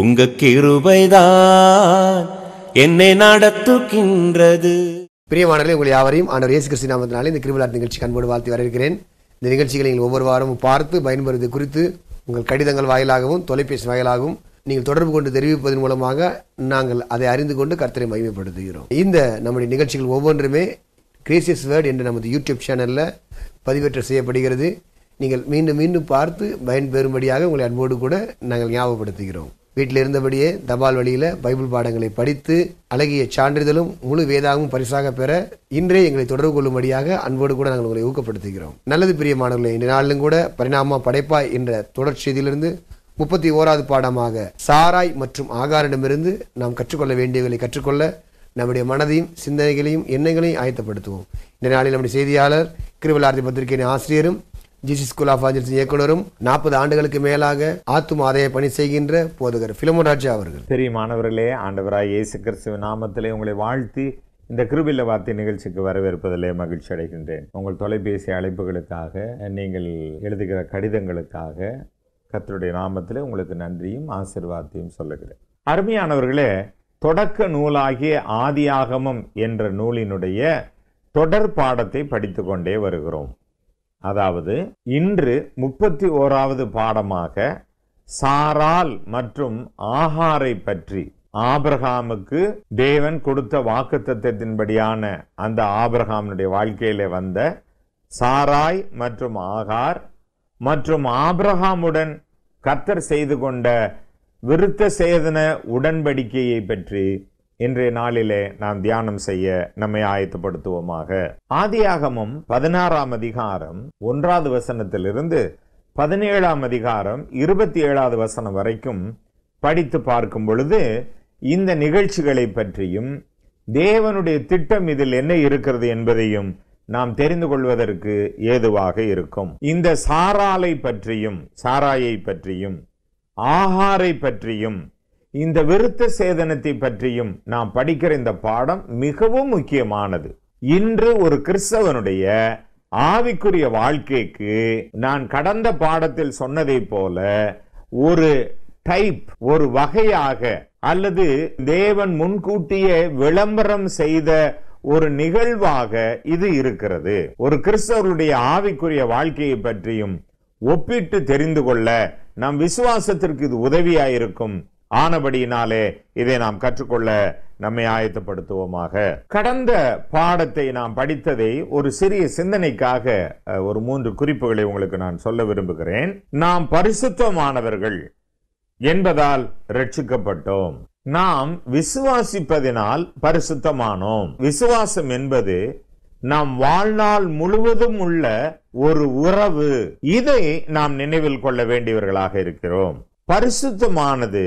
உங்க கிருபைதான் என்னை நடத்துகின்றது பிரியமானவர்களே உங்கள் யாவரையும் ஆண்டவர் இயேசு கிறிஸ்து நாமத்தினாலே இந்த கிருமிலாட் நிகழ்ச்சி அன்போடு வாழ்த்து வரவேற்கிறேன் இந்த நிகழ்ச்சிகளை நீங்கள் ஒவ்வொரு வாரமும் பார்த்து பயன்படுவது குறித்து உங்கள் கடிதங்கள் வாயிலாகவும் தொலைபேசி வாயிலாகவும் நீங்கள் தொடர்பு கொண்டு தெரிவிப்பதன் மூலமாக நாங்கள் அதை அறிந்து கொண்டு கர்த்தரை மகிமைப்படுத்துகிறோம் இந்த நம்முடைய நிகழ்ச்சிகள் ஒவ்வொன்றுமே கிரேசியஸ் வேர்ட் என்ற நமது யூடியூப் சேனலில் பதிவேற்ற செய்யப்படுகிறது நீங்கள் மீண்டும் மீண்டும் பார்த்து பயன்பெறும்படியாக உங்களை அன்போடு கூட நாங்கள் ஞாபகப்படுத்துகிறோம் வீட்டில் இருந்தபடியே தபால் வழியில் பைபிள் பாடங்களை படித்து அழகிய சான்றிதழும் முழு வேதாகவும் பரிசாக பெற இன்றே எங்களை தொடர்பு கொள்ளும்படியாக அன்போடு கூட நாங்கள் உங்களை ஊக்கப்படுத்துகிறோம் நல்லது பிரியமானவர்களே இன்ற நாளிலும் கூட பரிணாம படைப்பா என்ற தொடர்ச்சியிலிருந்து முப்பத்தி ஓராவது பாடமாக சாராய் மற்றும் ஆகாரிடமிருந்து நாம் கற்றுக்கொள்ள வேண்டியவர்களை கற்றுக்கொள்ள நம்முடைய மனதையும் சிந்தனைகளையும் எண்ணங்களையும் ஆயத்தப்படுத்துவோம் இந்த நாளில் நம்முடைய செய்தியாளர் கிருவலார்த்தி பத்திரிகையின் ஆசிரியரும் ஜிசி ஸ்கூல் ஆஃப் ஆஞ்சல்ஸ் இயக்குனரும் நாற்பது ஆண்டுகளுக்கு மேலாக ஆத்தும் ஆதாய பணி செய்கின்ற போதகர் பிலமராஜா அவர்கள் பெரிய மாணவர்களே ஆண்டவராய் இயேசு கிறிஸ்துவ நாமத்திலே உங்களை வாழ்த்தி இந்த கிருபில்ல வார்த்தை நிகழ்ச்சிக்கு வரவேற்பதிலே மகிழ்ச்சி அடைகின்றேன் உங்கள் தொலைபேசி அழைப்புகளுக்காக நீங்கள் எழுதுகிற கடிதங்களுக்காக கத்தருடைய நாமத்தில் உங்களுக்கு நன்றியும் ஆசிர்வாதத்தையும் சொல்லுகிறேன் அருமையானவர்களே தொடக்க நூலாகிய ஆதியாகமம் என்ற நூலினுடைய தொடர் பாடத்தை படித்து கொண்டே வருகிறோம் அதாவது இன்று முப்பத்தி ஓராவது பாடமாக சாரால் மற்றும் ஆஹாரை பற்றி ஆபிரகாமுக்கு தேவன் கொடுத்த வாக்கு தத்துவத்தின்படியான அந்த ஆபிரகாமனுடைய வாழ்க்கையில வந்த சாராய் மற்றும் ஆகார் மற்றும் ஆபிரகாமுடன் கத்தர் செய்து கொண்ட விருத்த சேதன உடன்படிக்கையை பற்றி இன்றைய நாளிலே நாம் தியானம் செய்ய நம்மை ஆயத்தப்படுத்துவோமாக ஆதியாகமும் பதினாறாம் அதிகாரம் ஒன்றாவது வசனத்திலிருந்து பதினேழாம் அதிகாரம் இருபத்தி ஏழாவது வசனம் வரைக்கும் படித்து பார்க்கும் பொழுது இந்த நிகழ்ச்சிகளை பற்றியும் தேவனுடைய திட்டம் இதில் என்ன இருக்கிறது என்பதையும் நாம் தெரிந்து கொள்வதற்கு ஏதுவாக இருக்கும் இந்த சாராலை பற்றியும் சாராயை பற்றியும் ஆஹாரை பற்றியும் இந்த விருத்த சேதனத்தை பற்றியும் நாம் படிக்கிற இந்த பாடம் மிகவும் முக்கியமானது இன்று ஒரு கிறிஸ்தவனுடைய ஆவிக்குரிய வாழ்க்கைக்கு நான் கடந்த பாடத்தில் சொன்னதை போல ஒரு டைப் ஒரு வகையாக அல்லது தேவன் முன்கூட்டியே விளம்பரம் செய்த ஒரு நிகழ்வாக இது இருக்கிறது ஒரு கிறிஸ்தவருடைய ஆவிக்குரிய வாழ்க்கையை பற்றியும் ஒப்பிட்டு தெரிந்து கொள்ள நம் விசுவாசத்திற்கு இது உதவியாயிருக்கும் ஆனபடியினாலே இதை நாம் கற்றுக்கொள்ள நம்மை ஆயத்தப்படுத்துவோமாக கடந்த பாடத்தை நாம் படித்ததை ஒரு சிறிய சிந்தனைக்காக ஒரு மூன்று குறிப்புகளை உங்களுக்கு நான் சொல்ல விரும்புகிறேன் நாம் பரிசுத்தமானவர்கள் என்பதால் ரட்சிக்கப்பட்டோம் நாம் விசுவாசிப்பதினால் பரிசுத்தமானோம் விசுவாசம் என்பது நாம் வாழ்நாள் முழுவதும் உள்ள ஒரு உறவு இதை நாம் நினைவில் கொள்ள வேண்டியவர்களாக இருக்கிறோம் பரிசுத்தமானது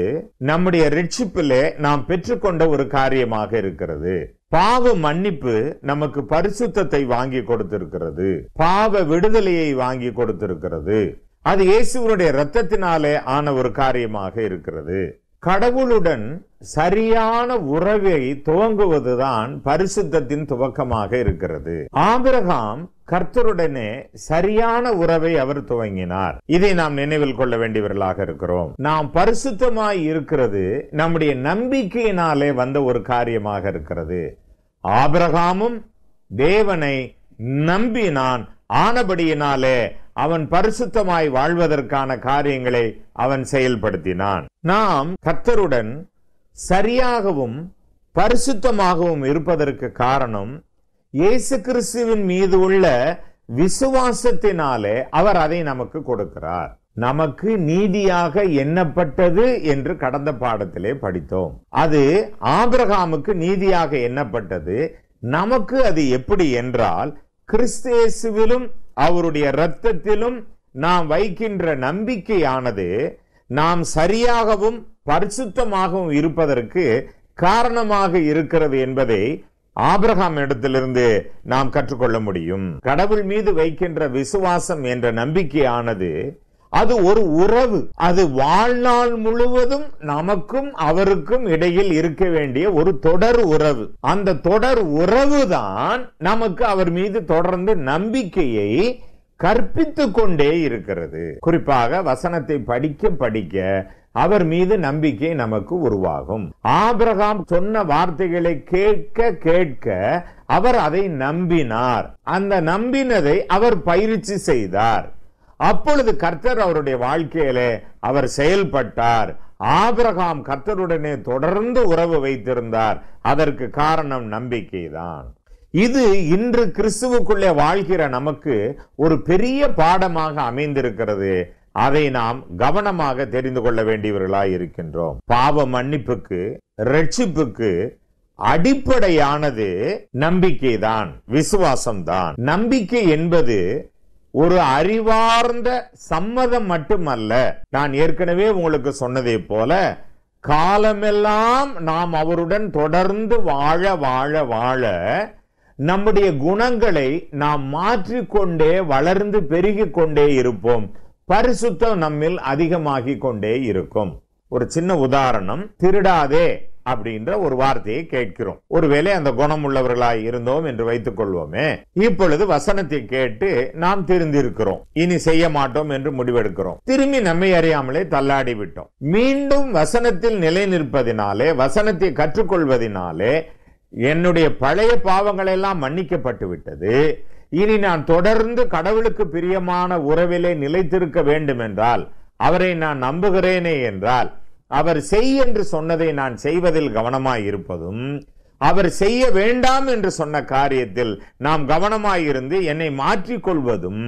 நம்முடைய ரட்சிப்பிலே நாம் பெற்றுக்கொண்ட ஒரு காரியமாக இருக்கிறது பாவ மன்னிப்பு நமக்கு பரிசுத்தத்தை வாங்கி கொடுத்திருக்கிறது பாவ விடுதலையை வாங்கி கொடுத்திருக்கிறது அது இயேசுவனுடைய ரத்தத்தினாலே ஆன ஒரு காரியமாக இருக்கிறது கடவுளுடன் சரியான உறவை துவங்குவதுதான் பரிசுத்தத்தின் துவக்கமாக இருக்கிறது ஆபிரகாம் கர்த்தருடனே சரியான உறவை அவர் துவங்கினார் இதை நாம் நினைவில் கொள்ள வேண்டியவர்களாக இருக்கிறோம் நாம் பரிசுத்தமாய் இருக்கிறது நம்முடைய நம்பிக்கையினாலே வந்த ஒரு காரியமாக இருக்கிறது ஆபிரகாமும் தேவனை நம்பினான் ஆனபடியினாலே அவன் பரிசுத்தமாய் வாழ்வதற்கான காரியங்களை அவன் செயல்படுத்தினான் நாம் கத்தருடன் சரியாகவும் பரிசுத்தமாகவும் இருப்பதற்கு காரணம் இயேசு கிறிஸ்துவின் மீது உள்ள விசுவாசத்தினாலே அவர் அதை நமக்கு கொடுக்கிறார் நமக்கு நீதியாக எண்ணப்பட்டது என்று கடந்த பாடத்திலே படித்தோம் அது ஆபிரகாமுக்கு நீதியாக எண்ணப்பட்டது நமக்கு அது எப்படி என்றால் கிறிஸ்தேசுவிலும் அவருடைய இரத்தத்திலும் நாம் வைக்கின்ற நம்பிக்கையானது நாம் சரியாகவும் பரிசுத்தமாகவும் இருப்பதற்கு காரணமாக இருக்கிறது என்பதை ஆபிரகாம் இடத்திலிருந்து நாம் கற்றுக்கொள்ள முடியும் கடவுள் மீது வைக்கின்ற விசுவாசம் என்ற நம்பிக்கையானது அது ஒரு உறவு அது வாழ்நாள் முழுவதும் நமக்கும் அவருக்கும் இடையில் இருக்க வேண்டிய ஒரு தொடர் உறவு அந்த தொடர் உறவு தான் நமக்கு அவர் மீது தொடர்ந்து நம்பிக்கையை கற்பித்து கொண்டே இருக்கிறது குறிப்பாக வசனத்தை படிக்க படிக்க அவர் மீது நம்பிக்கை நமக்கு உருவாகும் ஆபிரகாம் சொன்ன வார்த்தைகளை கேட்க கேட்க அவர் அதை நம்பினார் அந்த நம்பினதை அவர் பயிற்சி செய்தார் அப்பொழுது கர்த்தர் அவருடைய வாழ்க்கையில அவர் செயல்பட்டார் ஆபிரகாம் கர்த்தருடனே தொடர்ந்து உறவு வைத்திருந்தார் அதற்கு காரணம் நம்பிக்கை தான் இது இன்று கிறிஸ்துவுக்குள்ளே வாழ்கிற நமக்கு ஒரு பெரிய பாடமாக அமைந்திருக்கிறது அதை நாம் கவனமாக தெரிந்து கொள்ள வேண்டியவர்களாய் இருக்கின்றோம் பாவ மன்னிப்புக்கு ரட்சிப்புக்கு அடிப்படையானது நம்பிக்கை தான் விசுவாசம் தான் நம்பிக்கை என்பது ஒரு அறிவார்ந்த சம்மதம் மட்டுமல்ல நான் ஏற்கனவே உங்களுக்கு சொன்னதை போல காலமெல்லாம் நாம் அவருடன் தொடர்ந்து வாழ வாழ வாழ நம்முடைய குணங்களை நாம் மாற்றிக்கொண்டே வளர்ந்து பெருகிக் கொண்டே இருப்போம் பரிசுத்தம் நம்மில் அதிகமாகிக் கொண்டே இருக்கும் ஒரு சின்ன உதாரணம் திருடாதே அப்படின்ற ஒரு வார்த்தையை கேட்கிறோம் ஒருவேளை அந்த குணம் உள்ளவர்களாய் இருந்தோம் என்று வைத்துக் கொள்வோமே இப்பொழுது வசனத்தை கேட்டு நாம் திருந்திருக்கிறோம் இனி செய்ய மாட்டோம் என்று முடிவெடுக்கிறோம் திரும்பி நம்மை அறியாமலே தள்ளாடி விட்டோம் மீண்டும் வசனத்தில் நிலை நிற்பதினாலே வசனத்தை கற்றுக்கொள்வதினாலே என்னுடைய பழைய பாவங்களெல்லாம் மன்னிக்கப்பட்டு விட்டது இனி நான் தொடர்ந்து கடவுளுக்கு பிரியமான உறவிலே நிலைத்திருக்க வேண்டும் என்றால் அவரை நான் நம்புகிறேனே என்றால் அவர் செய் என்று சொன்னதை நான் செய்வதில் கவனமாய் இருப்பதும் அவர் செய்ய வேண்டாம் என்று சொன்ன காரியத்தில் நாம் கவனமாயிருந்து என்னை மாற்றிக்கொள்வதும்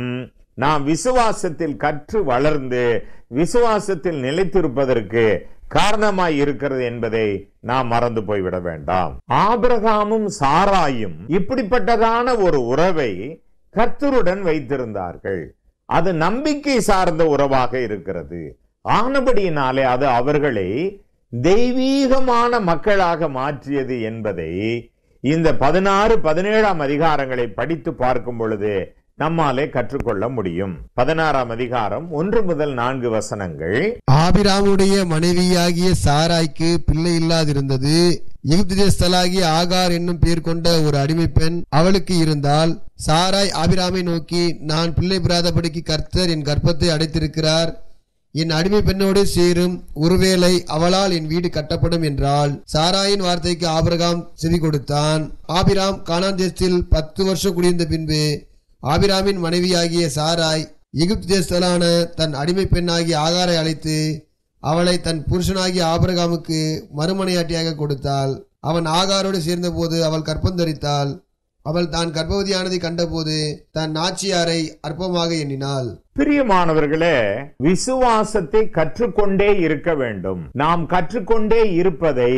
நாம் விசுவாசத்தில் கற்று வளர்ந்து விசுவாசத்தில் நிலைத்திருப்பதற்கு காரணமாய் இருக்கிறது என்பதை நாம் மறந்து போய்விட வேண்டாம் ஆபிரகாமும் சாராயும் இப்படிப்பட்டதான ஒரு உறவை கர்த்தருடன் வைத்திருந்தார்கள் அது நம்பிக்கை சார்ந்த உறவாக இருக்கிறது ஆனபடியினாலே அது அவர்களை தெய்வீகமான மக்களாக மாற்றியது என்பதை இந்த பதினாறு பதினேழாம் அதிகாரங்களை படித்து பார்க்கும் பொழுது நம்மாலே கற்றுக்கொள்ள முடியும் பதினாறாம் அதிகாரம் ஒன்று முதல் நான்கு வசனங்கள் ஆபிராமுடைய மனைவியாகிய சாராய்க்கு பிள்ளை இல்லாதிருந்தது எகிப்து தேசத்தலாகிய ஆகார் என்னும் பேர் கொண்ட ஒரு அடிமை பெண் அவளுக்கு இருந்தால் சாராய் ஆபிராமை நோக்கி நான் பிள்ளை பிராதபடிக்கு கர்த்தர் என் கர்ப்பத்தை அடைத்திருக்கிறார் என் அடிமை பெண்ணோடு சேரும் ஒருவேளை அவளால் என் வீடு கட்டப்படும் என்றால் சாராயின் வார்த்தைக்கு ஆபிரகாம் செவி கொடுத்தான் ஆபிராம் கானான் தேசத்தில் பத்து வருஷம் குடியிருந்த பின்பு ஆபிராமின் மனைவியாகிய சாராய் எகிப்து தேசத்தலான தன் அடிமை பெண்ணாகிய ஆகாரை அழைத்து அவளை தன் புருஷனாகிய ஆபிரகாமுக்கு மறுமனையாட்டியாக கொடுத்தாள் அவன் ஆகாரோடு சேர்ந்தபோது அவள் கற்பந்தரித்தாள் அவள் தான் கர்ப்பவதியானதை கண்டபோது தன் நாச்சியாரை அற்பமாக எண்ணினாள் பிரியமானவர்களே விசுவாசத்தை கற்றுக்கொண்டே இருக்க வேண்டும் நாம் கற்றுக்கொண்டே இருப்பதை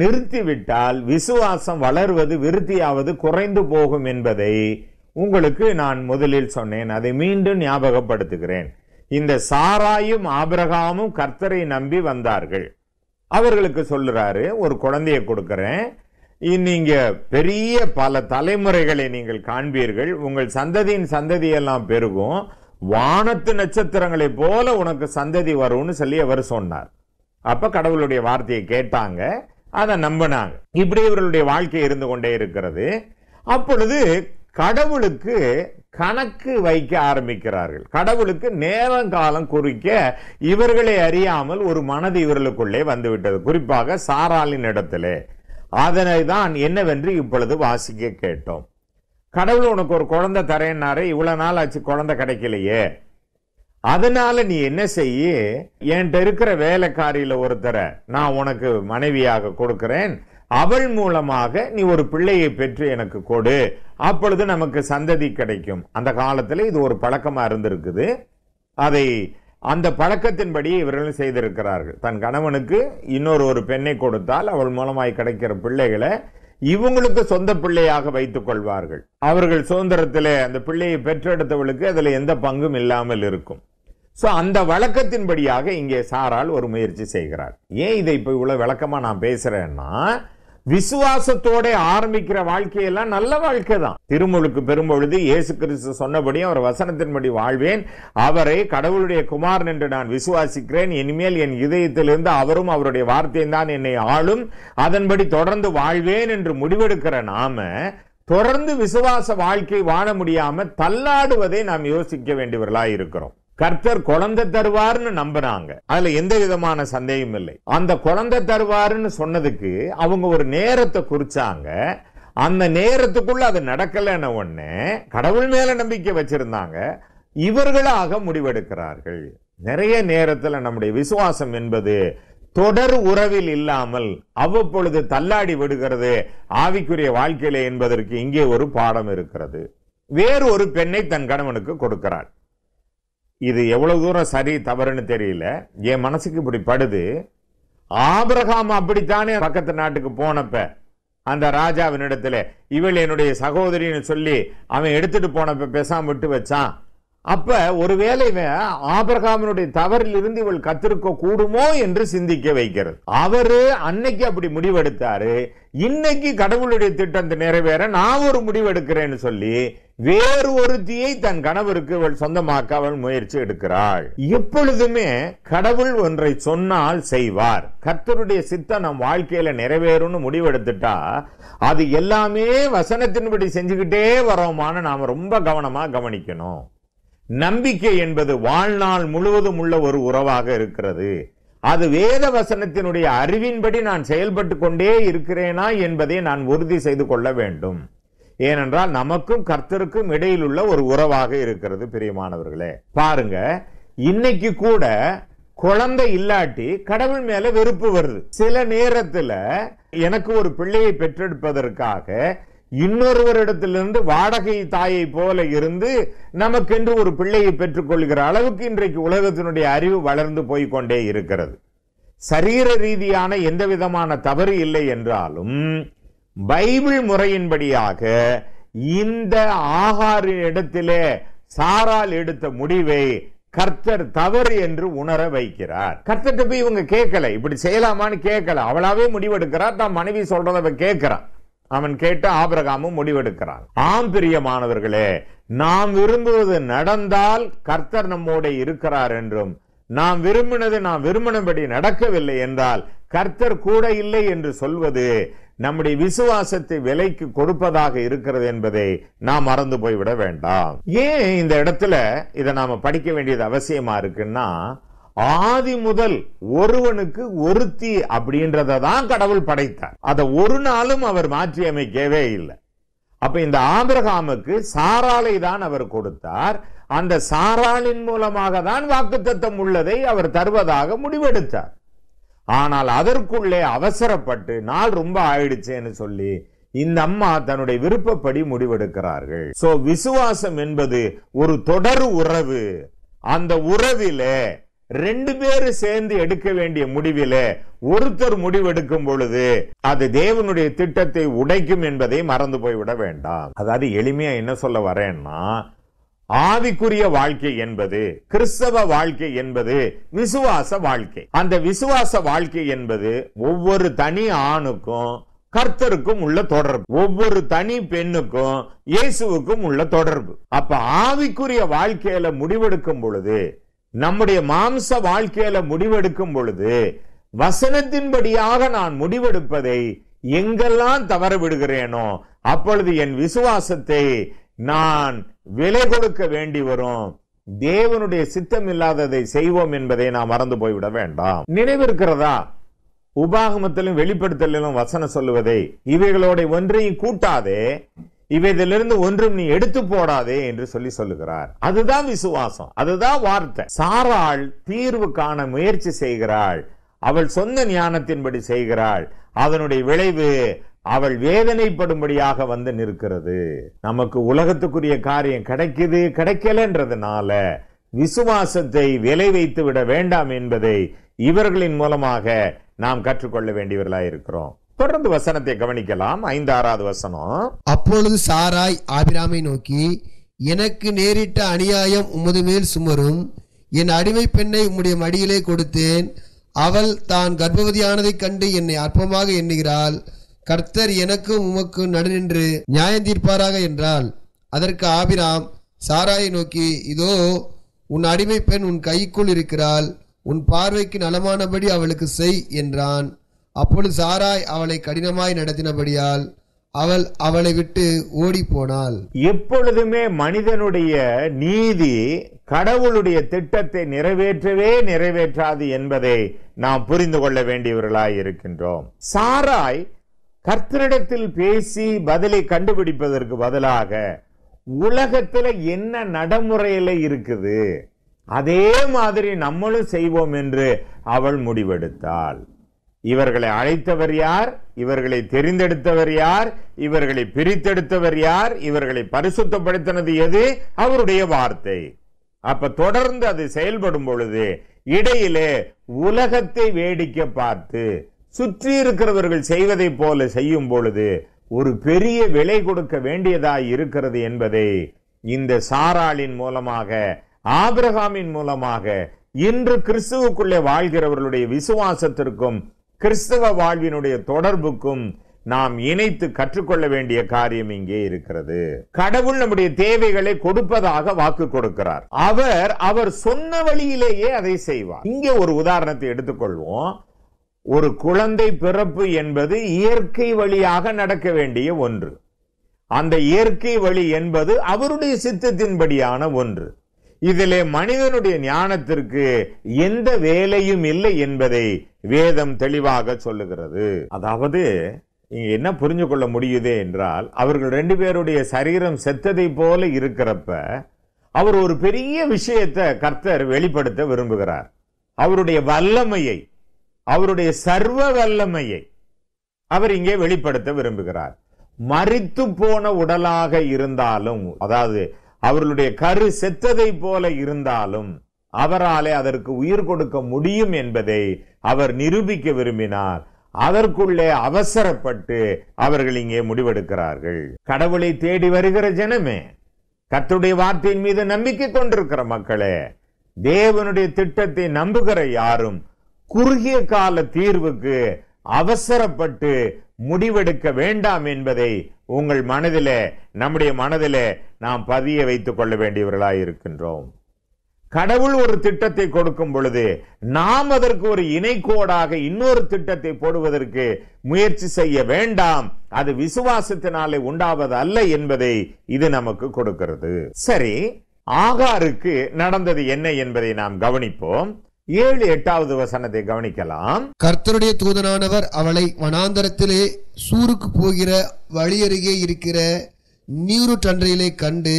நிறுத்திவிட்டால் விசுவாசம் வளர்வது விருத்தியாவது குறைந்து போகும் என்பதை உங்களுக்கு நான் முதலில் சொன்னேன் அதை மீண்டும் ஞாபகப்படுத்துகிறேன் இந்த சாராயும் ஆபிரகாமும் கர்த்தரை நம்பி வந்தார்கள் அவர்களுக்கு சொல்லுறாரு ஒரு குழந்தைய கொடுக்கிறேன் நீங்க பெரிய பல தலைமுறைகளை நீங்கள் காண்பீர்கள் உங்கள் சந்ததியின் சந்ததியெல்லாம் பெருகும் வானத்து நட்சத்திரங்களை போல உனக்கு சந்ததி வரும்னு சொல்லி அவர் சொன்னார் அப்ப கடவுளுடைய வார்த்தையை கேட்டாங்க அதை நம்பினாங்க இப்படி இவர்களுடைய வாழ்க்கை இருந்து கொண்டே இருக்கிறது அப்பொழுது கடவுளுக்கு கணக்கு வைக்க ஆரம்பிக்கிறார்கள் கடவுளுக்கு நேரம் காலம் குறிக்க இவர்களை அறியாமல் ஒரு மனது இவர்களுக்குள்ளே வந்துவிட்டது குறிப்பாக சாராலின் இடத்திலே அதனை தான் என்னவென்று இப்பொழுது வாசிக்க கேட்டோம் கடவுள் உனக்கு ஒரு குழந்தை தரேன்னாரே இவ்வளவு நாள் ஆச்சு குழந்தை கிடைக்கலையே அதனால நீ என்ன செய்ய என்கிட்ட இருக்கிற வேலைக்காரியில ஒருத்தரை நான் உனக்கு மனைவியாக கொடுக்கிறேன் அவள் மூலமாக நீ ஒரு பிள்ளையை பெற்று எனக்கு கொடு அப்பொழுது நமக்கு சந்ததி கிடைக்கும் அந்த காலத்தில் இது ஒரு பழக்கமாக இருந்திருக்குது அதை அந்த பழக்கத்தின்படி இவர்களும் செய்திருக்கிறார்கள் தன் கணவனுக்கு இன்னொரு ஒரு பெண்ணை கொடுத்தால் அவள் மூலமாய் கிடைக்கிற பிள்ளைகளை இவங்களுக்கு சொந்த பிள்ளையாக வைத்துக் கொள்வார்கள் அவர்கள் சுதந்திரத்தில் அந்த பிள்ளையை பெற்றெடுத்தவளுக்கு அதில் எந்த பங்கும் இல்லாமல் இருக்கும் ஸோ அந்த வழக்கத்தின்படியாக இங்கே சாரால் ஒரு முயற்சி செய்கிறார் ஏன் இதை இப்போ இவ்வளோ விளக்கமாக நான் பேசுகிறேன்னா விசுவாசத்தோட ஆரம்பிக்கிற வாழ்க்கையெல்லாம் நல்ல வாழ்க்கை தான் திருமுழுக்கு பெரும்பொழுது இயேசு கிறிஸ்து சொன்னபடி அவர் வசனத்தின்படி வாழ்வேன் அவரை கடவுளுடைய குமார் என்று நான் விசுவாசிக்கிறேன் இனிமேல் என் இதயத்திலிருந்து அவரும் அவருடைய வார்த்தையும் தான் என்னை ஆளும் அதன்படி தொடர்ந்து வாழ்வேன் என்று முடிவெடுக்கிற நாம தொடர்ந்து விசுவாச வாழ்க்கை வாழ முடியாம தள்ளாடுவதை நாம் யோசிக்க வேண்டியவர்களாக இருக்கிறோம் கர்த்தர் குழந்தை தருவார்னு நம்புறாங்க அதுல எந்த விதமான சந்தேகம் இல்லை அந்த குழந்தை தருவாருன்னு சொன்னதுக்கு அவங்க ஒரு நேரத்தை குறிச்சாங்க அந்த நேரத்துக்குள்ள அது நடக்கலைன்னு ஒன்னு கடவுள் மேல நம்பிக்கை வச்சிருந்தாங்க இவர்களாக முடிவெடுக்கிறார்கள் நிறைய நேரத்தில் நம்முடைய விசுவாசம் என்பது தொடர் உறவில் இல்லாமல் அவ்வப்பொழுது தள்ளாடி விடுகிறது ஆவிக்குரிய வாழ்க்கையில என்பதற்கு இங்கே ஒரு பாடம் இருக்கிறது வேறு ஒரு பெண்ணை தன் கணவனுக்கு கொடுக்கிறாள் இது எவ்வளவு தூரம் சரி தவறுன்னு தெரியல என் மனசுக்கு இப்படி படுது ஆபிரகாம் அப்படித்தானே பக்கத்து நாட்டுக்கு போனப்ப அந்த ராஜாவின் இடத்துல இவள் என்னுடைய சகோதரின்னு சொல்லி அவன் எடுத்துட்டு போனப்ப பேசாம விட்டு வச்சான் அப்ப ஒருவேளை ஆபிரகாமனுடைய தவறில் இருந்து இவள் கத்திருக்க கூடுமோ என்று சிந்திக்க வைக்கிறது அவரு அன்னைக்கு அப்படி முடிவெடுத்தாரு இன்னைக்கு கடவுளுடைய திட்டத்தை நிறைவேற நான் ஒரு முடிவெடுக்கிறேன்னு சொல்லி வேறு ஒருத்தியை தன் கணவருக்கு அவள் சொந்தமாக்க அவள் முயற்சி எடுக்கிறாள் எப்பொழுதுமே கடவுள் ஒன்றை சொன்னால் செய்வார் கர்த்தருடைய சித்தம் நம் வாழ்க்கையில நிறைவேறும்னு முடிவெடுத்துட்டா அது எல்லாமே வசனத்தின்படி செஞ்சுக்கிட்டே வரோமான நாம ரொம்ப கவனமா கவனிக்கணும் நம்பிக்கை என்பது வாழ்நாள் முழுவதும் உள்ள ஒரு உறவாக இருக்கிறது அது வேத வசனத்தினுடைய அறிவின்படி நான் செயல்பட்டு கொண்டே இருக்கிறேனா என்பதை நான் உறுதி செய்து கொள்ள வேண்டும் ஏனென்றால் நமக்கும் கர்த்தருக்கும் இடையில் உள்ள ஒரு உறவாக இருக்கிறது பிரியமானவர்களே பாருங்க இன்னைக்கு கூட குழந்தை இல்லாட்டி கடவுள் மேல வெறுப்பு வருது சில நேரத்துல எனக்கு ஒரு பிள்ளையை பெற்றெடுப்பதற்காக இன்னொருவரிடத்திலிருந்து வாடகை தாயை போல இருந்து நமக்கென்று ஒரு பிள்ளையை பெற்றுக்கொள்கிற அளவுக்கு இன்றைக்கு உலகத்தினுடைய அறிவு வளர்ந்து கொண்டே இருக்கிறது சரீர ரீதியான எந்த விதமான தவறு இல்லை என்றாலும் பைபிள் முறையின்படியாக இந்த ஆகாரின் இடத்திலே சாரால் எடுத்த முடிவை கர்த்தர் தவறு என்று உணர வைக்கிறார் கர்த்தர்கிட்ட போய் இவங்க கேட்கல இப்படி செய்யலாமான்னு கேட்கல அவளாவே முடிவெடுக்கிறார் தான் மனைவி சொல்றத கேட்கிறான் அவன் கேட்டு ஆபிரகாமும் முடிவெடுக்கிறான் ஆம் பிரியமானவர்களே நாம் விரும்புவது நடந்தால் கர்த்தர் நம்மோட இருக்கிறார் என்றும் நாம் விரும்பினது நாம் விரும்பினபடி நடக்கவில்லை என்றால் கர்த்தர் கூட இல்லை என்று சொல்வது நம்முடைய விசுவாசத்தை விலைக்கு கொடுப்பதாக இருக்கிறது என்பதை நாம் மறந்து போய்விட வேண்டாம் ஏன் இந்த இடத்துல இதை நாம படிக்க வேண்டியது அவசியமா இருக்குன்னா ஆதி முதல் ஒருவனுக்கு ஒருத்தி அப்படின்றத தான் கடவுள் படைத்தார் அதை ஒரு நாளும் அவர் மாற்றி அமைக்கவே இல்லை அப்ப இந்த ஆபிரகாமுக்கு சாராலை தான் அவர் கொடுத்தார் அந்த சாராலின் மூலமாக தான் வாக்குத்தத்தம் உள்ளதை அவர் தருவதாக முடிவெடுத்தார் ஆனால் அதற்குள்ளே அவசரப்பட்டு நாள் ரொம்ப ஆயிடுச்சேன்னு சொல்லி இந்த அம்மா தன்னுடைய விருப்பப்படி முடிவெடுக்கிறார்கள் சோ விசுவாசம் என்பது ஒரு தொடர் உறவு அந்த உறவில ரெண்டு பேரும் சேர்ந்து எடுக்க வேண்டிய முடிவில ஒருத்தர் முடிவெடுக்கும் பொழுது அது தேவனுடைய திட்டத்தை உடைக்கும் என்பதை மறந்து போய்விட வேண்டாம் அதாவது எளிமையா என்ன சொல்ல வரேன்னா ஆவிக்குரிய வாழ்க்கை என்பது கிறிஸ்தவ வாழ்க்கை என்பது விசுவாச வாழ்க்கை அந்த விசுவாச வாழ்க்கை என்பது ஒவ்வொரு தனி ஆணுக்கும் கர்த்தருக்கும் உள்ள தொடர்பு ஒவ்வொரு தனி பெண்ணுக்கும் இயேசுவுக்கும் உள்ள தொடர்பு அப்ப ஆவிக்குரிய வாழ்க்கையில முடிவெடுக்கும் பொழுது நம்முடைய மாம்ச வாழ்க்கையில முடிவெடுக்கும் பொழுது வசனத்தின்படியாக நான் முடிவெடுப்பதை எங்கெல்லாம் தவற விடுகிறேனோ அப்பொழுது என் விசுவாசத்தை நான் விலை கொடுக்க வேண்டி வரும் தேவனுடைய சித்தம் இல்லாததை செய்வோம் என்பதை நாம் மறந்து போய்விட வேண்டாம் நினைவிருக்கிறதா உபாகமத்திலும் வெளிப்படுத்தலிலும் வசனம் சொல்லுவதை இவைகளோட ஒன்றையும் கூட்டாதே இவைதிலிருந்து ஒன்றும் நீ எடுத்து போடாதே என்று சொல்லி சொல்லுகிறார் அதுதான் விசுவாசம் அதுதான் வார்த்தை சாராள் தீர்வு காண முயற்சி செய்கிறாள் அவள் சொந்த ஞானத்தின்படி செய்கிறாள் அதனுடைய விளைவு அவள் வேதனைப்படும்படியாக வந்து நிற்கிறது நமக்கு உலகத்துக்குரிய காரியம் கிடைக்குது கிடைக்கலன்றதுனால விசுவாசத்தை விலை வைத்து விட வேண்டாம் என்பதை இவர்களின் மூலமாக நாம் கற்றுக்கொள்ள வேண்டியவர்களாக இருக்கிறோம் தொடர்ந்து வசனத்தை கவனிக்கலாம் ஐந்து ஆறாவது வசனம் அப்பொழுது சாராய் ஆபிராமை நோக்கி எனக்கு நேரிட்ட அநியாயம் உமது மேல் சுமரும் என் அடிமை பெண்ணை உம்முடைய மடியிலே கொடுத்தேன் அவள் தான் கர்ப்பவதியானதைக் கண்டு என்னை அற்பமாக எண்ணுகிறாள் கர்த்தர் எனக்கும் உமக்கும் நடுநின்று நியாய தீர்ப்பாராக என்றால் அதற்கு ஆபிராம் சாராயை நோக்கி இதோ உன் அடிமை பெண் உன் கைக்குள் இருக்கிறாள் உன் பார்வைக்கு நலமானபடி அவளுக்கு செய் என்றான் அப்பொழுது சாராய் அவளை கடினமாய் நடத்தினபடியால் அவள் அவளை விட்டு ஓடி போனாள் எப்பொழுதுமே மனிதனுடைய நீதி கடவுளுடைய திட்டத்தை நிறைவேற்றவே நிறைவேற்றாது என்பதை நாம் புரிந்து கொள்ள வேண்டியவர்களாய் இருக்கின்றோம் சாராய் கர்த்தரிடத்தில் பேசி பதிலை கண்டுபிடிப்பதற்கு பதிலாக உலகத்தில் என்ன நடைமுறையில் இருக்குது அதே மாதிரி நம்மளும் செய்வோம் என்று அவள் முடிவெடுத்தாள் இவர்களை அழைத்தவர் யார் இவர்களை தெரிந்தெடுத்தவர் யார் இவர்களை பிரித்தெடுத்தவர் யார் இவர்களை பரிசுத்தப்படுத்தினது எது அவருடைய வார்த்தை அப்ப தொடர்ந்து அது செயல்படும் பொழுது இடையிலே உலகத்தை வேடிக்கை பார்த்து சுற்றி இருக்கிறவர்கள் செய்வதை போல செய்யும் பொழுது ஒரு பெரிய விலை கொடுக்க வேண்டியதாய் இருக்கிறது என்பதை இந்த சாராளின் மூலமாக ஆபிரகாமின் மூலமாக இன்று கிறிஸ்துவுக்குள்ளே வாழ்கிறவர்களுடைய விசுவாசத்திற்கும் கிறிஸ்தவ வாழ்வினுடைய தொடர்புக்கும் நாம் இணைத்து கற்றுக்கொள்ள வேண்டிய காரியம் இங்கே இருக்கிறது கடவுள் நம்முடைய தேவைகளை கொடுப்பதாக வாக்கு கொடுக்கிறார் அவர் அவர் சொன்ன வழியிலேயே அதை செய்வார் இங்கே ஒரு உதாரணத்தை எடுத்துக்கொள்வோம் ஒரு குழந்தை பிறப்பு என்பது இயற்கை வழியாக நடக்க வேண்டிய ஒன்று அந்த இயற்கை வழி என்பது அவருடைய சித்தத்தின்படியான ஒன்று இதிலே மனிதனுடைய ஞானத்திற்கு எந்த வேலையும் இல்லை என்பதை வேதம் தெளிவாக சொல்லுகிறது அதாவது இங்க என்ன புரிஞ்சு கொள்ள முடியுதே என்றால் அவர்கள் ரெண்டு பேருடைய சரீரம் செத்ததை போல இருக்கிறப்ப அவர் ஒரு பெரிய விஷயத்தை கர்த்தர் வெளிப்படுத்த விரும்புகிறார் அவருடைய வல்லமையை அவருடைய சர்வ வல்லமையை அவர் இங்கே வெளிப்படுத்த விரும்புகிறார் மறித்து போன உடலாக இருந்தாலும் அதாவது அவர்களுடைய கரு செத்ததை போல இருந்தாலும் அவராலே அதற்கு உயிர் கொடுக்க முடியும் என்பதை அவர் நிரூபிக்க விரும்பினார் அதற்குள்ளே அவசரப்பட்டு அவர்கள் இங்கே முடிவெடுக்கிறார்கள் கடவுளை தேடி வருகிற ஜனமே கத்துடைய வார்த்தையின் மீது நம்பிக்கை கொண்டிருக்கிற மக்களே தேவனுடைய திட்டத்தை நம்புகிற யாரும் குறுகிய கால தீர்வுக்கு அவசரப்பட்டு முடிவெடுக்க வேண்டாம் என்பதை உங்கள் மனதில நம்முடைய மனதில நாம் பதிய வைத்துக் கொள்ள வேண்டியவர்களாக இருக்கின்றோம் கடவுள் ஒரு திட்டத்தை கொடுக்கும் பொழுது நாம் அதற்கு ஒரு இணைக்கோடாக இன்னொரு திட்டத்தை போடுவதற்கு முயற்சி செய்ய வேண்டாம் அது விசுவாசத்தினாலே உண்டாவது அல்ல என்பதை இது நமக்கு கொடுக்கிறது சரி ஆகாருக்கு நடந்தது என்ன என்பதை நாம் கவனிப்போம் ஏழு எட்டாவது வசனத்தை கவனிக்கலாம் கர்த்தருடைய தூதனானவர் அவளை வனாந்தரத்திலே சூருக்கு போகிற வழியருகே இருக்கிற நீருற்றன்றையிலே கண்டு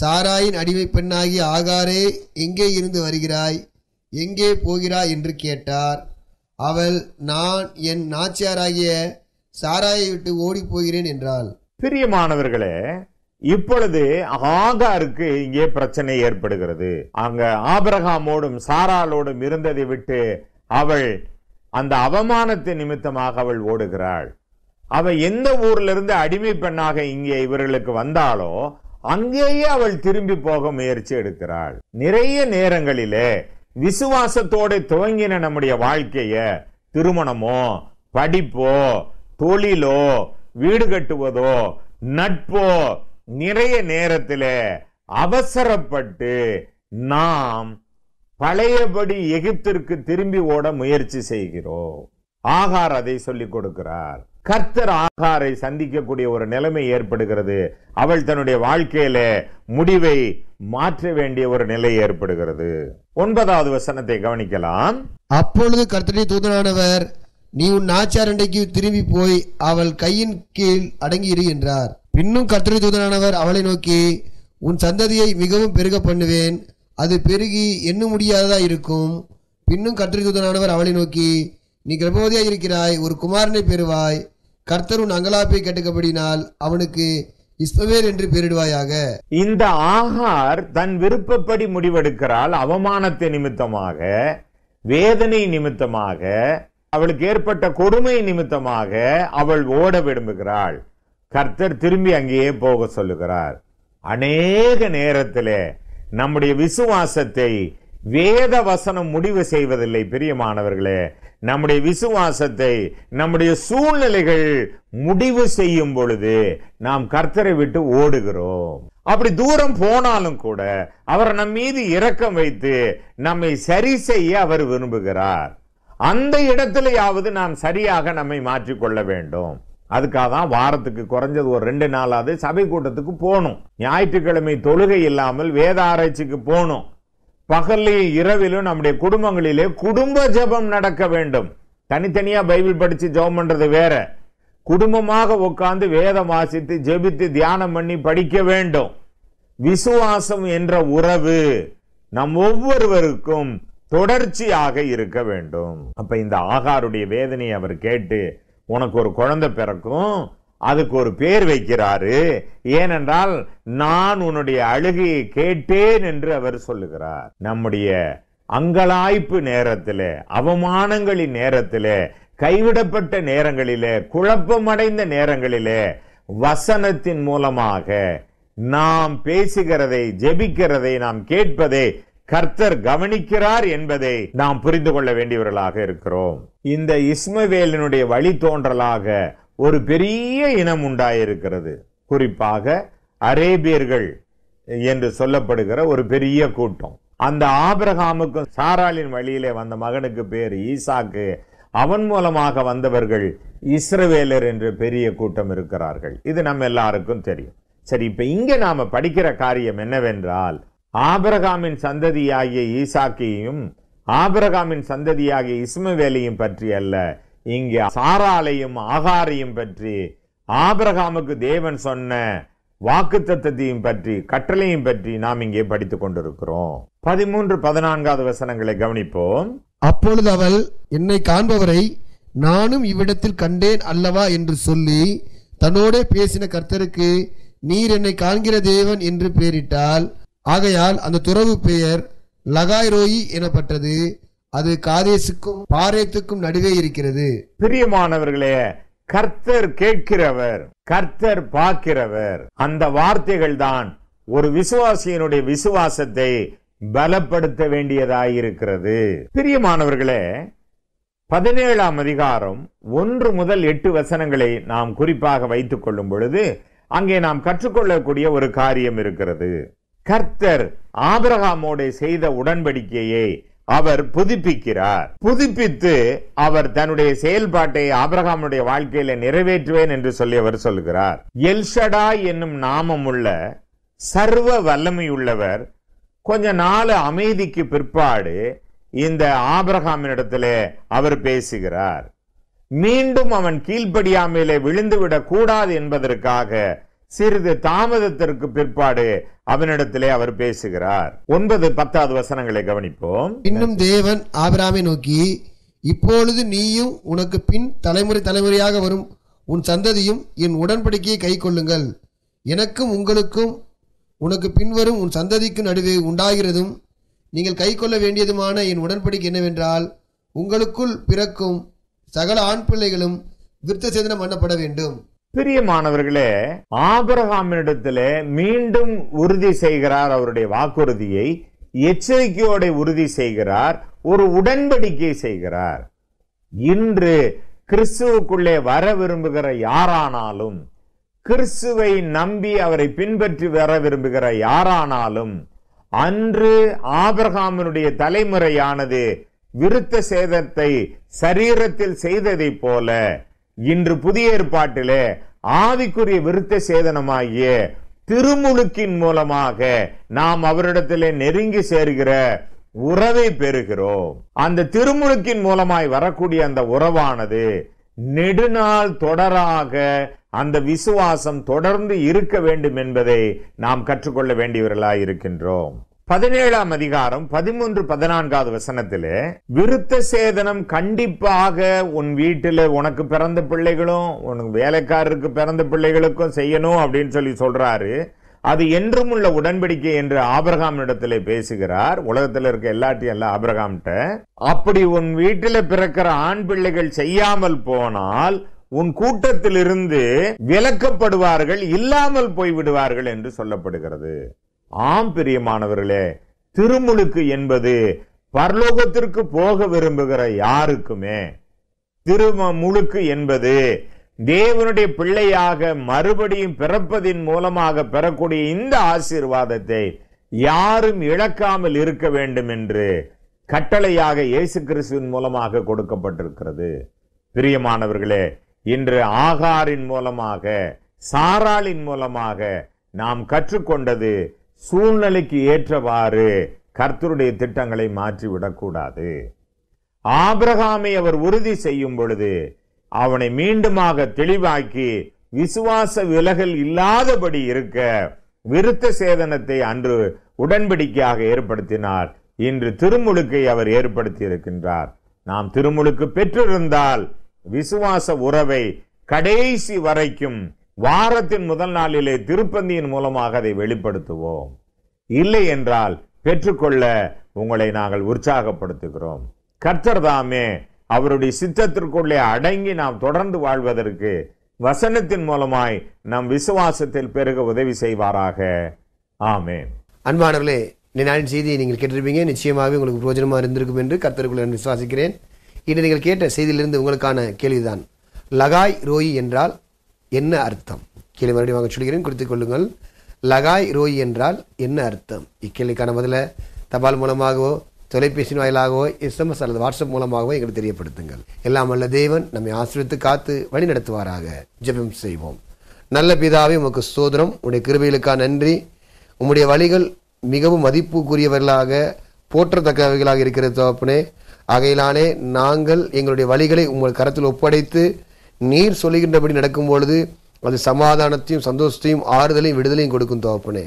சாராயின் அடிமை பெண்ணாகி ஆகாரே எங்கே இருந்து வருகிறாய் எங்கே போகிறாய் என்று கேட்டார் அவள் நான் என் நாச்சியாராகிய சாராயை விட்டு ஓடி போகிறேன் என்றாள் பிரியமானவர்களே இப்பொழுது ஆகாருக்கு இங்கே பிரச்சனை ஏற்படுகிறது அங்க ஆபரகாமோடும் சாராலோடும் இருந்ததை விட்டு அவள் அந்த அவமானத்தை நிமித்தமாக அவள் ஓடுகிறாள் அவ எந்த ஊர்ல இருந்து அடிமை பெண்ணாக இங்கே இவர்களுக்கு வந்தாலோ அங்கேயே அவள் திரும்பி போக முயற்சி எடுக்கிறாள் நிறைய நேரங்களிலே விசுவாசத்தோடு துவங்கின நம்முடைய வாழ்க்கைய திருமணமோ படிப்போ தொழிலோ வீடு கட்டுவதோ நட்போ நிறைய நேரத்தில் அவசரப்பட்டு நாம் பழையபடி எகிப்திற்கு திரும்பி ஓட முயற்சி செய்கிறோம் ஆகார் அதை சொல்லிக் கொடுக்கிறார் கர்த்தர் ஆகாரை சந்திக்கக்கூடிய ஒரு நிலைமை ஏற்படுகிறது அவள் தன்னுடைய வாழ்க்கையில முடிவை மாற்ற வேண்டிய ஒரு நிலை ஏற்படுகிறது ஒன்பதாவது வசனத்தை கவனிக்கலாம் அப்பொழுது கர்த்தனை தூதரானவர் நீ உன் ஆச்சாரண்டைக்கு திரும்பி போய் அவள் கையின் கீழ் அடங்கி என்றார் பின்னும் கர்த்தரை தூதனானவர் அவளை நோக்கி உன் சந்ததியை மிகவும் பெருக பண்ணுவேன் அது பெருகி எண்ண முடியாததா இருக்கும் பின்னும் கர்த்தரை தூதனானவர் அவளை நோக்கி நீ கிரபவதியாக இருக்கிறாய் ஒரு குமாரனை பெறுவாய் கர்த்தர் உன் அங்கலாப்பை கேட்டுக்கபடினால் அவனுக்கு இஸ்மவேல் என்று பெயரிடுவாயாக இந்த ஆகார் தன் விருப்பப்படி முடிவெடுக்கிறாள் அவமானத்தை நிமித்தமாக வேதனை நிமித்தமாக அவளுக்கு ஏற்பட்ட கொடுமை நிமித்தமாக அவள் ஓட விரும்புகிறாள் கர்த்தர் திரும்பி அங்கேயே போக சொல்லுகிறார் அநேக நேரத்தில் நம்முடைய விசுவாசத்தை வேத வசனம் முடிவு செய்வதில்லை பிரியமானவர்களே நம்முடைய விசுவாசத்தை நம்முடைய சூழ்நிலைகள் முடிவு செய்யும் பொழுது நாம் கர்த்தரை விட்டு ஓடுகிறோம் அப்படி தூரம் போனாலும் கூட அவர் நம் மீது இரக்கம் வைத்து நம்மை சரி செய்ய அவர் விரும்புகிறார் அந்த இடத்திலேயாவது நாம் சரியாக நம்மை மாற்றிக்கொள்ள வேண்டும் அதுக்காக தான் வாரத்துக்கு குறைஞ்சது ஒரு ரெண்டு நாளாவது சபை கூட்டத்துக்கு போகணும் ஞாயிற்றுக்கிழமை தொழுகை இல்லாமல் வேத ஆராய்ச்சிக்கு போகணும் பகல்லையும் இரவிலும் நம்முடைய குடும்பங்களிலே குடும்ப ஜபம் நடக்க வேண்டும் தனித்தனியாக பைபிள் படித்து ஜபம் பண்ணுறது வேற குடும்பமாக உட்கார்ந்து வேதம் வாசித்து ஜெபித்து தியானம் பண்ணி படிக்க வேண்டும் விசுவாசம் என்ற உறவு நம் ஒவ்வொருவருக்கும் தொடர்ச்சியாக இருக்க வேண்டும் அப்ப இந்த ஆகாருடைய வேதனையை அவர் கேட்டு உனக்கு ஒரு குழந்தை பிறக்கும் அதுக்கு ஒரு பேர் வைக்கிறாரு ஏனென்றால் நான் உன்னுடைய அழுகையை கேட்டேன் என்று அவர் சொல்லுகிறார் நம்முடைய அங்கலாய்ப்பு நேரத்தில் அவமானங்களின் நேரத்தில் கைவிடப்பட்ட நேரங்களிலே குழப்பமடைந்த நேரங்களிலே வசனத்தின் மூலமாக நாம் பேசுகிறதை ஜெபிக்கிறதை நாம் கேட்பதை கர்த்தர் கவனிக்கிறார் என்பதை நாம் புரிந்து கொள்ள வேண்டியவர்களாக இருக்கிறோம் இந்த இஸ்மவேலினுடைய வழி தோன்றலாக ஒரு பெரிய இனம் உண்டாயிருக்கிறது குறிப்பாக அரேபியர்கள் என்று சொல்லப்படுகிற ஒரு பெரிய கூட்டம் அந்த ஆபிரகாமுக்கும் சாராலின் வழியிலே வந்த மகனுக்கு பேர் ஈசாக்கு அவன் மூலமாக வந்தவர்கள் இஸ்ரவேலர் என்று பெரிய கூட்டம் இருக்கிறார்கள் இது நம்ம எல்லாருக்கும் தெரியும் சரி இப்போ இங்கே நாம் படிக்கிற காரியம் என்னவென்றால் ஆபிரகாமின் சந்ததியாகிய ஈசாக்கியும் ஆபிரகாமின் சந்ததியாகிய இஸ்மவேலையும் பற்றி அல்ல இங்கே சாராலையும் ஆகாரையும் பற்றி ஆபிரகாமுக்கு தேவன் சொன்ன வாக்கு தத்தத்தையும் பற்றி கட்டளையும் பற்றி நாம் இங்கே படித்துக் கொண்டிருக்கிறோம் பதிமூன்று பதினான்காவது வசனங்களை கவனிப்போம் அப்பொழுது அவள் என்னை காண்பவரை நானும் இவ்விடத்தில் கண்டேன் அல்லவா என்று சொல்லி தன்னோட பேசின கர்த்தருக்கு நீர் என்னை காண்கிற தேவன் என்று பெயரிட்டால் ஆகையால் அந்த துறவு பெயர் லகாய் ரோயி எனப்பட்டது அது காதேசுக்கும் பாரேத்துக்கும் நடுவே இருக்கிறது பிரியமானவர்களே கர்த்தர் கேட்கிறவர் கர்த்தர் பார்க்கிறவர் அந்த வார்த்தைகள் தான் ஒரு விசுவாசியனுடைய விசுவாசத்தை பலப்படுத்த வேண்டியதாயிருக்கிறது பிரியமானவர்களே பதினேழாம் அதிகாரம் ஒன்று முதல் எட்டு வசனங்களை நாம் குறிப்பாக வைத்துக் கொள்ளும் பொழுது அங்கே நாம் கற்றுக்கொள்ளக்கூடிய ஒரு காரியம் இருக்கிறது கர்த்தர் ஆபிரகாமோடு செய்த உடன்படிக்கையை அவர் புதுப்பிக்கிறார் புதுப்பித்து அவர் தன்னுடைய செயல்பாட்டை ஆபிரகாமுடைய வாழ்க்கையில நிறைவேற்றுவேன் என்று சொல்லி அவர் சொல்கிறார் எல்ஷடா என்னும் நாமம் உள்ள சர்வ வல்லமை உள்ளவர் கொஞ்ச நாள் அமைதிக்கு பிற்பாடு இந்த ஆபிரகாமினிடத்துல அவர் பேசுகிறார் மீண்டும் அவன் கீழ்ப்படியாமையிலே விழுந்துவிடக் கூடாது என்பதற்காக சிறிது தாமதத்திற்கு பிற்பாடு அவனிடத்திலே அவர் பேசுகிறார் ஒன்பது பத்தாவது வசனங்களை கவனிப்போம் இன்னும் தேவன் ஆபிராமை நோக்கி இப்பொழுது நீயும் உனக்கு பின் தலைமுறை தலைமுறையாக வரும் உன் சந்ததியும் என் உடன்படிக்கையை கை கொள்ளுங்கள் எனக்கும் உங்களுக்கும் உனக்கு பின்வரும் உன் சந்ததிக்கு நடுவே உண்டாகிறதும் நீங்கள் கை கொள்ள வேண்டியதுமான என் உடன்படிக்கை என்னவென்றால் உங்களுக்குள் பிறக்கும் சகல ஆண் பிள்ளைகளும் விருத்த சேதனம் பண்ணப்பட வேண்டும் பிரியமானவர்களே ஆபரகாமினிடத்திலே மீண்டும் உறுதி செய்கிறார் அவருடைய வாக்குறுதியை எச்சரிக்கையோட உறுதி செய்கிறார் ஒரு உடன்படிக்கை செய்கிறார் இன்று கிறிஸ்துவுக்குள்ளே வர விரும்புகிற யாரானாலும் கிறிஸ்துவை நம்பி அவரை பின்பற்றி வர விரும்புகிற யாரானாலும் அன்று ஆபரகாமினுடைய தலைமுறையானது விருத்த சேதத்தை சரீரத்தில் செய்ததைப் போல இன்று புதிய ஏற்பாட்டிலே ஆவிக்குரிய விருத்த சேதனமாகிய திருமுழுக்கின் மூலமாக நாம் அவரிடத்திலே நெருங்கி சேர்கிற உறவை பெறுகிறோம் அந்த திருமுழுக்கின் மூலமாய் வரக்கூடிய அந்த உறவானது நெடுநாள் தொடராக அந்த விசுவாசம் தொடர்ந்து இருக்க வேண்டும் என்பதை நாம் கற்றுக்கொள்ள வேண்டியவர்களாய் இருக்கின்றோம் பதினேழாம் அதிகாரம் பதிமூன்று பதினான்காவது வசனத்திலே விருத்த சேதனம் கண்டிப்பாக உன் வீட்டில் உனக்கு பிறந்த பிள்ளைகளும் உனக்கு வேலைக்காரருக்கு பிறந்த பிள்ளைகளுக்கும் செய்யணும் அப்படின்னு சொல்லி சொல்றாரு அது என்றும் உள்ள உடன்படிக்கை என்று ஆபிரகாம் இடத்துல பேசுகிறார் உலகத்தில் இருக்க எல்லாட்டையும் எல்லாம் ஆபிரகாம்கிட்ட அப்படி உன் வீட்டில் பிறக்கிற ஆண் பிள்ளைகள் செய்யாமல் போனால் உன் கூட்டத்திலிருந்து விலக்கப்படுவார்கள் இல்லாமல் போய்விடுவார்கள் என்று சொல்லப்படுகிறது ஆம் பிரியமானவர்களே திருமுழுக்கு என்பது பரலோகத்திற்கு போக விரும்புகிற யாருக்குமே திரும முழுக்கு என்பது தேவனுடைய பிள்ளையாக மறுபடியும் பிறப்பதின் மூலமாக பெறக்கூடிய இந்த ஆசீர்வாதத்தை யாரும் இழக்காமல் இருக்க வேண்டும் என்று கட்டளையாக இயேசு கிறிஸ்துவின் மூலமாக கொடுக்கப்பட்டிருக்கிறது பிரியமானவர்களே இன்று ஆகாரின் மூலமாக சாராளின் மூலமாக நாம் கற்றுக்கொண்டது சூழ்நிலைக்கு ஏற்றவாறு கர்த்தருடைய திட்டங்களை மாற்றிவிடக்கூடாது ஆபிரகாமை அவர் உறுதி செய்யும் பொழுது அவனை மீண்டுமாக தெளிவாக்கி விசுவாச விலகல் இல்லாதபடி இருக்க விருத்த சேதனத்தை அன்று உடன்படிக்கையாக ஏற்படுத்தினார் இன்று திருமுழுக்கை அவர் ஏற்படுத்தி இருக்கின்றார் நாம் திருமுழுக்கு பெற்றிருந்தால் விசுவாச உறவை கடைசி வரைக்கும் வாரத்தின் முதல் நாளிலே திருப்பந்தியின் மூலமாக அதை வெளிப்படுத்துவோம் இல்லை என்றால் பெற்றுக்கொள்ள உங்களை நாங்கள் உற்சாகப்படுத்துகிறோம் கர்த்தர் தாமே அவருடைய சித்தத்திற்குள்ளே அடங்கி நாம் தொடர்ந்து வாழ்வதற்கு வசனத்தின் மூலமாய் நம் விசுவாசத்தில் பெருக உதவி செய்வாராக ஆமே அன்பானவர்களே நாளின் செய்தியை நீங்கள் கேட்டிருப்பீங்க நிச்சயமாகவே உங்களுக்கு பிரோஜனமாக இருந்திருக்கும் என்று கர்த்தருக்குள்ள விசுவாசிக்கிறேன் இன்று நீங்கள் கேட்ட செய்தியிலிருந்து உங்களுக்கான கேள்விதான் லகாய் ரோயி என்றால் என்ன அர்த்தம் கீழே மறுபடியும் வாங்க சொல்கிறேன் குறித்து கொள்ளுங்கள் லகாய் ரோய் என்றால் என்ன அர்த்தம் இக்கேள்விக்கான பதில தபால் மூலமாகவோ தொலைபேசி வாயிலாகவோ எஸ்எம்எஸ் அல்லது வாட்ஸ்அப் மூலமாகவோ எங்களுக்கு தெரியப்படுத்துங்கள் எல்லாம் அல்ல தேவன் நம்மை ஆசிரியத்து காத்து வழி நடத்துவாராக ஜெபம் செய்வோம் நல்ல பிதாவே உமக்கு சோதனம் உடைய கிருபைகளுக்காக நன்றி உம்முடைய வழிகள் மிகவும் மதிப்புக்குரியவர்களாக போற்றத்தக்கவைகளாக இருக்கிற தோப்பனே ஆகையிலானே நாங்கள் எங்களுடைய வழிகளை உங்கள் கரத்தில் ஒப்படைத்து நீர் சொல்லுகின்றபடி நடக்கும் பொழுது அது சமாதானத்தையும் சந்தோஷத்தையும் ஆறுதலையும் விடுதலையும் கொடுக்கும் தோப்பனே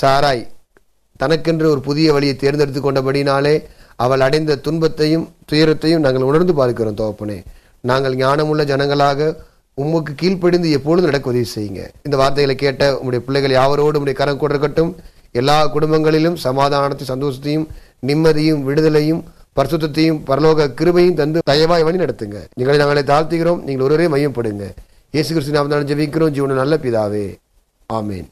சாராய் தனக்கென்று ஒரு புதிய வழியை தேர்ந்தெடுத்து கொண்டபடினாலே அவள் அடைந்த துன்பத்தையும் துயரத்தையும் நாங்கள் உணர்ந்து பார்க்கிறோம் தோப்பனே நாங்கள் ஞானமுள்ள ஜனங்களாக உமக்கு கீழ்ப்படிந்து எப்பொழுதும் நடக்க உதவி செய்யுங்க இந்த வார்த்தைகளை கேட்ட உங்களுடைய பிள்ளைகள் யாவரோடு உடைய கரம் கொடுக்கட்டும் எல்லா குடும்பங்களிலும் சமாதானத்தையும் சந்தோஷத்தையும் நிம்மதியும் விடுதலையும் பரிசுத்தையும் பரலோக கிருபையும் தந்து தயவாய் வழி நடத்துங்க நீங்களை நாங்களே தாழ்த்துகிறோம் நீங்கள் ஒருவரே மையப்படுங்க இயேசு கிருஷ்ணன் நாம் ஜெபிக்கிறோம் ஜீவன நல்ல பிதாவே ஆமேன்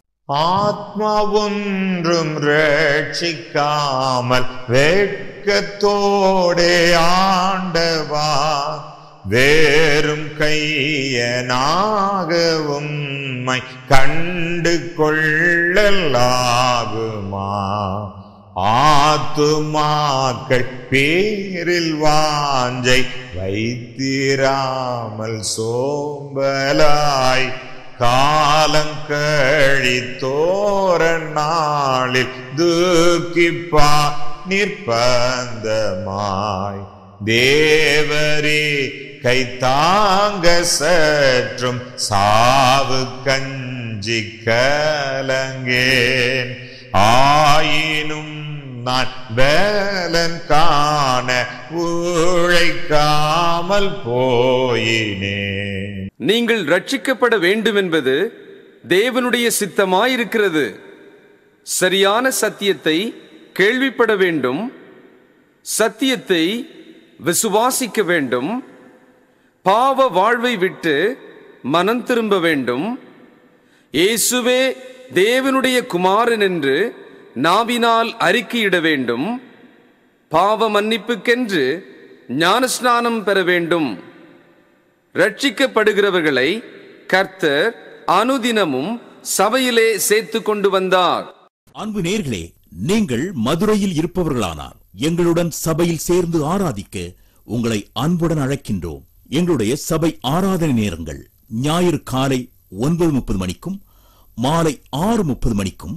ஆத்மா ஒன்றும் ரட்சிக்காமல் வேட்கத்தோடே ஆண்டவா வேறும் கையனாகவும் கண்டு கொள்ளலாகுமா ஆத்துமாக்கள் பேரில் வாஞ்சை வைத்திராமல் சோம்பலாய் காலங்கழி தோர நாளில் தூக்கிப்பா நிற்பந்தமாய் தேவரே கை தாங்க சற்றும் சாவு கஞ்சி கலங்கேன் ஆயினும் நான் வேலன் காண உழைக்காமல் போயினே நீங்கள் ரட்சிக்கப்பட வேண்டும் என்பது தேவனுடைய சித்தமாயிருக்கிறது சரியான சத்தியத்தை கேள்விப்பட வேண்டும் சத்தியத்தை விசுவாசிக்க வேண்டும் பாவ வாழ்வை விட்டு மனம் திரும்ப வேண்டும் இயேசுவே தேவனுடைய குமாரன் என்று நாவினால் அறிக்கையிட வேண்டும் பாவ மன்னிப்புக்கென்று ஞானஸ்நானம் பெற வேண்டும் ரட்சிக்கப்படுகிறவர்களை கர்த்தர் அனுதினமும் சபையிலே சேர்த்து கொண்டு வந்தார் அன்பு நேர்களே நீங்கள் மதுரையில் இருப்பவர்களானால் எங்களுடன் சபையில் சேர்ந்து ஆராதிக்க உங்களை அன்புடன் அழைக்கின்றோம் எங்களுடைய சபை ஆராதனை நேரங்கள் ஞாயிறு காலை ஒன்பது முப்பது மணிக்கும் மாலை ஆறு முப்பது மணிக்கும்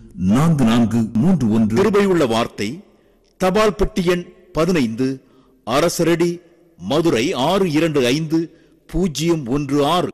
நான்கு நான்கு மூன்று ஒன்று கிருபை உள்ள வார்த்தை தபால் பெட்டி எண் பதினைந்து அரசரடி மதுரை ஆறு இரண்டு ஐந்து பூஜ்ஜியம் ஒன்று ஆறு